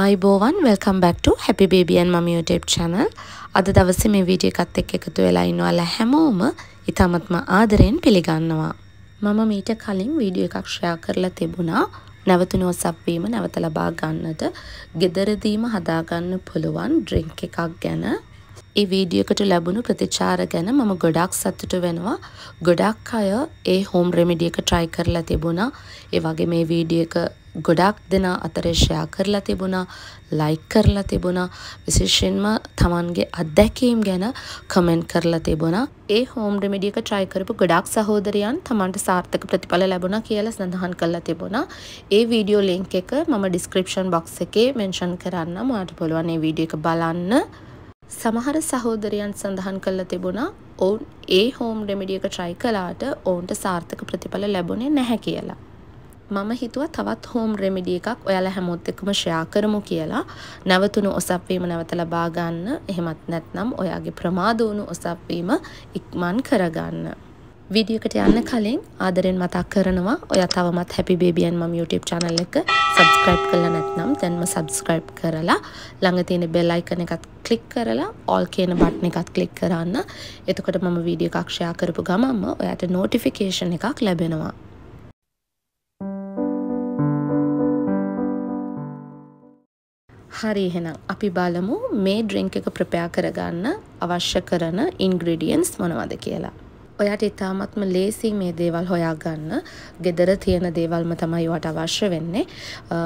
අයිබෝවන් වෙල්කම් බැක්ට හැපි බේබියන් මම YouTube channel. අද දවසේ මේ වීඩියෝ එකත් එක්ක එකතු වෙලා ඉන්නවලා හැමෝම ඉතාමත්ම ආදරයෙන් පිළිගන්නවා. මම මීට කලින් වීඩියෝ එකක් ෂෙයා කරලා තිබුණා. නැවතුන WhatsApp වීම නැවත ලබා ගන්නට gederදීම හදාගන්න පුළුවන් drink එකක් ගැන ඒ වීඩියෝ එකට ලැබුණු ප්‍රතිචාර ගැන මම ගොඩක් සතුටු වෙනවා. ගොඩක් අය ඒ හෝම් රෙමඩි එක try කරලා තිබුණා. ඒ වගේ මේ වීඩියෝ එක ගොඩක් දෙනා අතරේ ෂෙයා කරලා තිබුණා ලයික් කරලා තිබුණා විශේෂයෙන්ම තමන්ගේ අත්දැකීම් ගැන කමෙන්ට් කරලා තිබුණා ඒ හෝම් රෙමඩියක try කරපු ගොඩක් සහෝදරයන් තමන්ට සාර්ථක ප්‍රතිඵල ලැබුණා කියලා සඳහන් කරලා තිබුණා ඒ වීඩියෝ ලින්ක් එක මම description box එකේ mention කරන්න මාට පුළුවන් මේ වීඩියෝ එක බලන්න සමහර සහෝදරයන් සඳහන් කළ තිබුණා ඔවුන් ඒ හෝම් රෙමඩියක ට්‍රයි කලාට ඔවුන්ට සාර්ථක ප්‍රතිඵල ලැබුණේ නැහැ කියලා. මම හිතුව තවත් හෝම් රෙමිඩිය එකක් ඔයාල හැමොත් එකම ශ්‍රයා කරමු කියලා නැවතුණු ඔසප්වීම නැවත ලබාගන්න එහෙමත් නැත්නම් ඔයාගේ ප්‍රමාදවුණු ඔසප්වීම ඉක්මන් කරගන්න. විඩියකට යන්න කලින් ආදරෙන් මතක් කරනවා ඔය තවමත් හැපි බේබියන් මම YouTube channel එක subscribe කරලා නැත්නම් දැන්ම subscribe කරලා ළඟ තියෙන bell icon එකත් ක්ලික් කරලා all කියන බටන් එකත් ක්ලික් කරන්න. එතකොට මම වීඩියෝ එකක් share කරපු ගමන්ම ඔයාට notification එකක් ලැබෙනවා. හරි එහෙනම් අපි බලමු මේ ඩ්‍රින්ක් එක ප්‍රපයා කරගන්න අවශ්‍ය කරන ඉන්ග්‍රීඩියන්ස් මොනවද කියලා. ඔයාට ඉතාමත්ම ලේසි මේ දේවල් හොයාගන්න ගෙදර තියෙන දේවල්ම තමයි ඔයාට අවශ්‍ය වෙන්නේ.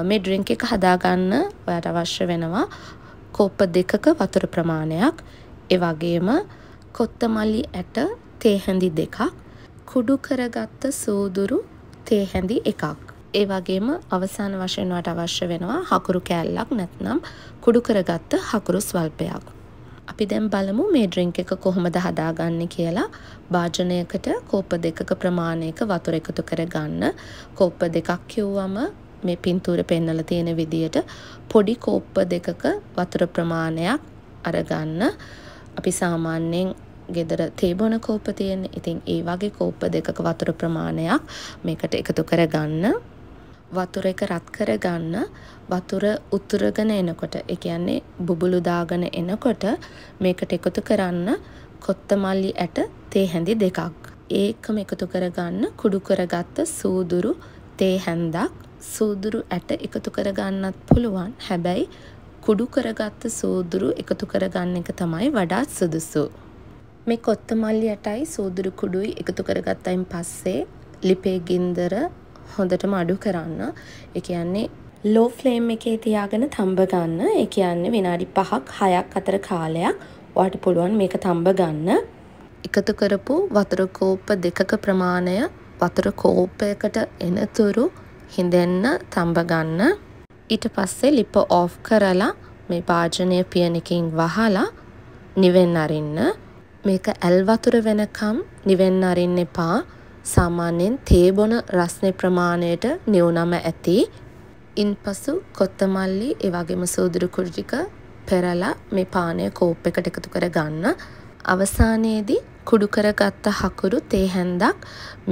මේ ඩ්‍රින්ක් එක හදාගන්න ඔයාට අවශ්‍ය වෙනවා කෝප්ප දෙකක වතුර ප්‍රමාණයක්, ඒ වගේම කොත්තමල්ලි ඇට තේ හැඳි දෙකක්, කුඩු කරගත්ත සූදුරු තේ හැඳි එකක්. ඒ වගේම අවසාන වශයෙන් වට අවශ්‍ය වෙනවා හකුරු කෑල්ලක් නැත්නම් කුඩු කරගත්ත හකුරු ස්වල්පයක්. අපි දැන් බලමු මේ ඩ්‍රින්ක් එක කොහොමද හදාගන්නේ කියලා. භාජනයකට කෝප දෙකක ප්‍රමාණයක වතුර එකතු කරගන්න. කෝප දෙකක් කිව්වම මේ පින්තූර පෙන්වලා තියෙන විදියට පොඩි කෝප්ප දෙකක වතුර ප්‍රමාණයක් අරගන්න. අපි සාමාන්‍යයෙන් ගෙදර තේබොන කෝප තියෙන ඉතින් ඒ වගේ කෝප්ප දෙකක වතුර ප්‍රමාණයක් මේකට එකතු කරගන්න වතුර එක රත් කරගන්න වතුර උතුරගෙන එනකොට ඒ කියන්නේ බුබුලු දාගෙන එනකොට මේකට එකතු කරන්න කොත්තමල්ලි ඇට තේ හැඳි දෙකක් ඒකම එකතු කරගන්න කුඩු කරගත්ත සූදුරු තේ හැන්දක් සූදුරු ඇට එකතු කරගන්නත් පුළුවන් හැබැයි කුඩු කරගත්ත සූදුරු එකතු කරගන්න එක තමයි වඩාත් සුදුසු මේ කොත්තමල්ලි ඇටයි සූදුරු කුඩුයි එකතු කරගත්තයින් පස්සේ ලිපේ ගින්දර හොඳටම අඩු කරන්න. ඒ කියන්නේ ලෝ ෆ්ලේම් එකේ තියාගෙන තඹ ගන්න. ඒ කියන්නේ විනාඩි 5ක් 6ක් අතර කාලයක් ඔයාට පුළුවන් මේක තඹ ගන්න. එකතු කරපු වතුර කෝප්ප දෙකක ප්‍රමාණය වතුර කෝප්පයකට එනතුරු හිඳෙන්න තඹ ගන්න. ඊට පස්සේ ලිප ඕෆ් කරලා මේ භාජනය පියනකින් වහලා නිවෙන් අරින්න. මේක ඇල් වතුර වෙනකම් නිවෙන් අරින්න එපා. සාමාන්‍යයෙන් තේ බොන රස්නේ ප්‍රමාණයට නියුනම ඇති. ඉන්පසු කොත්තමල්ලි ඒ වගේම සූදුරු කුඩු ටික පෙරලා මේ පානය කෝප් එකට එකතු කර ගන්න. අවසානයේදී කුඩු කරගත්ත හකුරු තේ හැන්දක්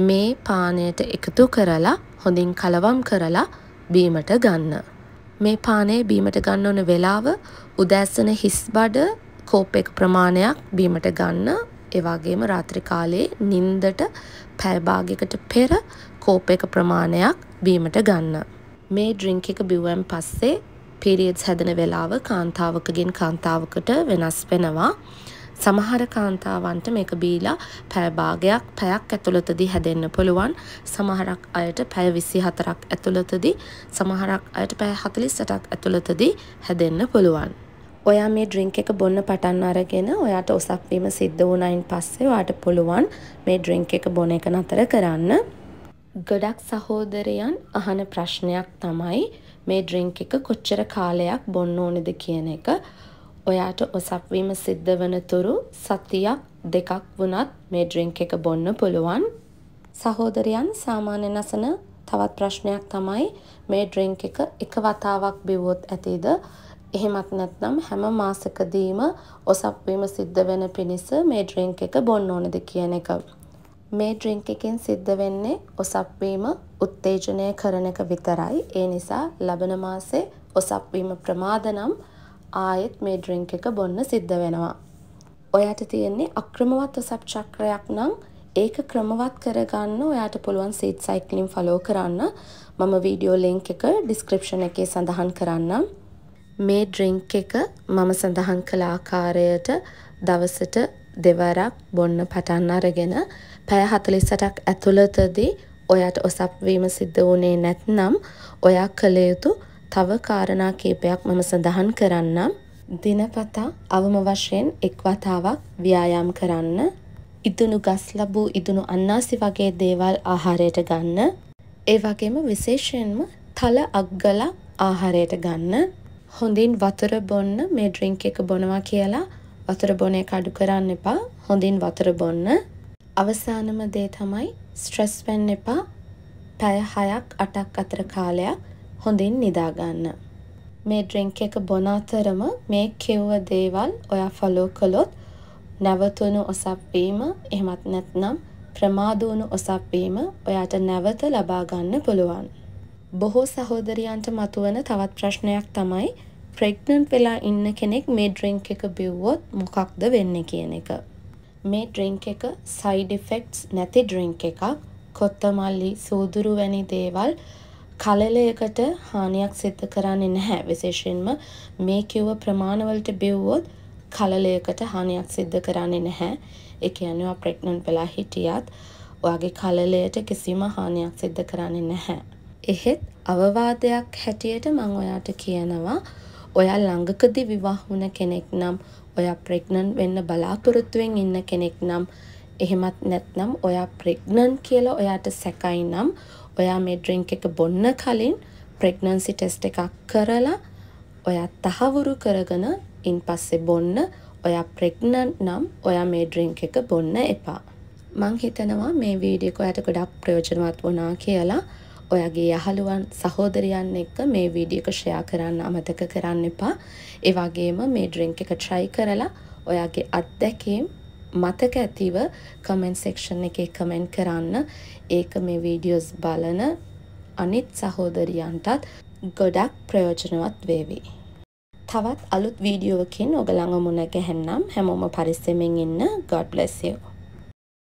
මේ පානයට එකතු කරලා හොඳින් කලවම් කරලා බීමට ගන්න. මේ පානය බීමට ගන්න ඕන වෙලාව උදෑසන හිස් බඩ කෝප් එක ප්‍රමාණයක් බීමට ගන්න ඒ වගේම රාත්‍රී කාලයේ නිින්දට පැය භාගයකට පෙර කෝපයක ප්‍රමාණයක් බීමට ගන්න. මේ ඩ්‍රින්ක් එක බිව්වන් පස්සේ පීරියඩ්ස් හැදෙන වෙලාව කාන්තාවකගෙන් කාන්තාවකට වෙනස් වෙනවා. සමහර කාන්තාවන්ට මේක බීලා පැය භාගයක් පැයක් ඇතුළතදී හැදෙන්න පුළුවන්. සමහරක් අයට පැය 24ක් ඇතුළතදී, සමහරක් අයට පැය 48ක් ඇතුළතදී හැදෙන්න පුළුවන්. ඔයා මේ ඩ්‍රින්ක් එක බොන්න පටන් අරගෙන ඔයාට ඔසක් වීම සිද්ධ වුණයින් පස්සේ ඔයාට පුළුවන් මේ ඩ්‍රින්ක් එක බොන එක නතර කරන්න. ගොඩක් සහෝදරයන් අහන ප්‍රශ්නයක් තමයි මේ ඩ්‍රින්ක් එක කොච්චර කාලයක් බොන්න ඕනෙද කියන එක. ඔයාට ඔසක් වීම සිද්ධ වනතුරු සතියක් දෙකක් වුණත් මේ ඩ්‍රින්ක් එක බොන්න පුළුවන්. සහෝදරයන් සාමාන්‍ය නසන තවත් ප්‍රශ්නයක් තමයි මේ ඩ්‍රින්ක් එක එක වතාවක් බිව්වොත් ඇතිද එහෙමත් නැත්නම් හැම මාසකදීම ඔසප් වීම සිද්ධ වෙන පිණිස මේ ඩ්‍රින්ක් එක බොන්න ඕනද කියන එක. මේ ඩ්‍රින්ක් එකෙන් සිද්ධ වෙන්නේ ඔසප් වීම උත්තේජනය කරන එක විතරයි. ඒ නිසා ලබන මාසේ ඔසප් වීම ප්‍රමාද නම් ආයෙත් මේ ඩ්‍රින්ක් එක බොන්න සිද්ධ වෙනවා. ඔයාට තියෙන්නේ අක්‍රමවත් ඔසප් චක්‍රයක් නම් ඒක ක්‍රමවත් කරගන්න ඔයාට පුළුවන් සීට් සයික්ලින් ෆලෝ කරන්න. මම වීඩියෝ ලින්ක් එක ඩිස්ක්‍රිප්ෂන් එකේ සඳහන් කරන්නම්. මේ ඩ්‍රින්ක් එක මම සඳහන් කළ ආකාරයට දවසට දෙවරක් බොන්න පටන් අරගෙන පැය 48ක් ඇතුළතදී ඔයාට ඔසප් වීම සිද්ධ වුණේ නැත්නම් ඔයා කළ යුතු තව කාරණා කීපයක් මම සඳහන් කරන්නම්. දිනපතා අවම වශයෙන් එක් වතාවක් ව්‍යායාම් කරන්න. ඉදුණු ගස් ලැබූ ඉදුණු අන්නාසි වගේ දේවල් ආහාරයට ගන්න. ඒ වගේම විශේෂයෙන්ම තල අග්ගල ආහාරයට ගන්න. හොඳින් වතුර බොන්න මේ ඩ්‍රින්ක් එක බොනවා කියලා වතුර බොන එක අඩු කරන්න එපා හොඳින් වතුර බොන්න අවසානම දේ තමයි ස්ට්‍රෙස් වෙන්න එපා පැය හයක් අටක් අතර කාලයක් හොඳින් නිදාගන්න. මේ ඩ්‍රින්ක් එක බොන අතරම මේ කිව්ව දේවල් ඔයා ෆලෝ කළොත් නැවතුණු ඔසප්වීම එහෙමත් නැත්නම් ප්‍රමාද වුණු ඔසප්වීම ඔයාට නැවත ලබා ගන්න පුළුවන්. බොහෝ සහෝදරියන්ට මතුවන තවත් ප්‍රශ්නයක් තමයි ප්‍රෙක්නන්ට් වෙලා ඉන්න කෙනෙක් මේ ඩ්‍රිංක් එක බිව්වොත් මොකක්ද වෙන්න කියන එක. මේ ඩ්‍රිංක් එක සයිඩිෆෙක්ස් නැති ඩ්‍රිංක් එකක් කොත්තමල්ලි සූදුරු වැනි දේවල් කලලයකට හානියක් සිද්ධ කරන්නේ නැහැ විශේෂයෙන්ම මේ කිව්ව ප්‍රමාණවලට බිව්වොත් කලලයකට හානියක් සිද්ධ කරන්නේ නැහැ. ඒ කියන්නේ ඔයා ප්‍රෙග්නන්ට් වෙලා හිටියත් ඔයාගේ කලලයට කිසිම හානියක් සිද්ධ කරන්නේ නැහැ. එහෙත් අවවාදයක් හැටියට මං ඔයාට කියනවා ඔයා ළඟකදී විවාහ වුණ කෙනෙක් නම් ඔයා ප්‍රෙග්නන්ට් වෙන්න බලාපොරොත්තුවෙන් ඉන්න කෙනෙක් නම් එහෙමත් නැත්නම් ඔයා ප්‍රෙග්නන්ට් කියලා ඔයාට සැකයි නම් ඔයා මේ ඩ්‍රින්ක් එක බොන්න කලින් ප්‍රෙග්නන්සි ටෙස්ට් එකක් කරලා ඔයා තහවුරු කරගෙන ඉන් පස්සේ බොන්න ඔයා ප්‍රෙග්නන්ට් නම් ඔයා මේ ඩ්‍රින්ක් එක බොන්න එපා. මං හිතනවා මේ වීඩියෝ එක ඔයාට ගොඩක් ප්‍රයෝජනවත් වුණා කියලා. ඔයාගේ යහළුවන් සහෝදරයන් එක්ක මේ වීඩියක ෂයා කරන්න අමතක කරන්න එපා ඒවාගේම මේ ඩ්‍රිංක් එක ට්‍රයි කරලා ඔයාගේ අත්දැකීම් මතක ඇතිව කමෙන්ට් සෙක්ෂන් එකේ කමෙන්ට් කරන්න ඒක මේ වීඩියෝස් බලන අනිත් සහෝදරියන්ටත් ගොඩක් ප්‍රයෝජනවත් වේවි. තවත් අලුත් වීඩියෝවකින් ඔබ ළඟ මුණ ගැහෙන්නම් හැමෝම පරිස්සමෙන් ඉන්න God bless you.